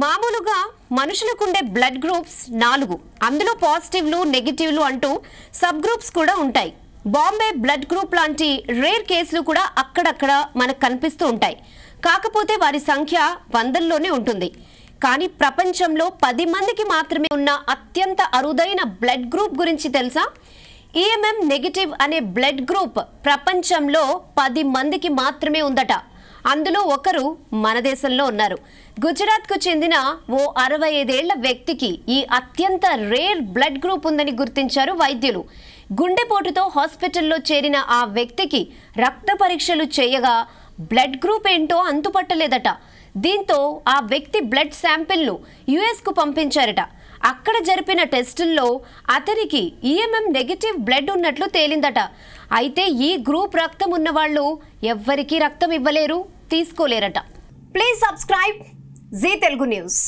మామూలుగా మనుషులకుండే blood groups నాలుగు అందులో పాజిటివ్లు నెగిటివ్లు అంటూ సబ్ గ్రూప్స్ కూడా ఉంటాయి బాంబే బ్లడ్ గ్రూప్ లాంటి రేర్ కేసులు కూడా అక్కడక్కడ మనకు కనిపిస్తూ ఉంటాయి కాకపోతే వారి సంఖ్య వందల్లోనే ఉంటుంది కానీ ప్రపంచంలో పది మందికి మాత్రమే ఉన్న అత్యంత అరుదైన బ్లడ్ గ్రూప్ గురించి తెలుసా ఈఎంఎం e నెగిటివ్ అనే బ్లడ్ గ్రూప్ ప్రపంచంలో పది మందికి మాత్రమే ఉందట అందులో ఒకరు మన దేశంలో ఉన్నారు గుజరాత్కు చెందిన ఓ అరవై ఐదేళ్ల వ్యక్తికి ఈ అత్యంత రేర్ బ్లడ్ గ్రూప్ ఉందని గుర్తించారు వైద్యులు గుండెపోటుతో హాస్పిటల్లో చేరిన ఆ వ్యక్తికి రక్త పరీక్షలు చేయగా బ్లడ్ గ్రూప్ ఏంటో అంతుపట్టలేదట దీంతో ఆ వ్యక్తి బ్లడ్ శాంపిల్ను యుఎస్కు పంపించారట అక్కడ జరిపిన టెస్టుల్లో అతనికి ఈఎంఎం నెగిటివ్ బ్లడ్ ఉన్నట్లు తేలిందట అయితే ఈ గ్రూప్ రక్తం ఉన్నవాళ్ళు ఎవ్వరికీ రక్తం ఇవ్వలేరు తీసుకోలేరట please subscribe Zee Telugu news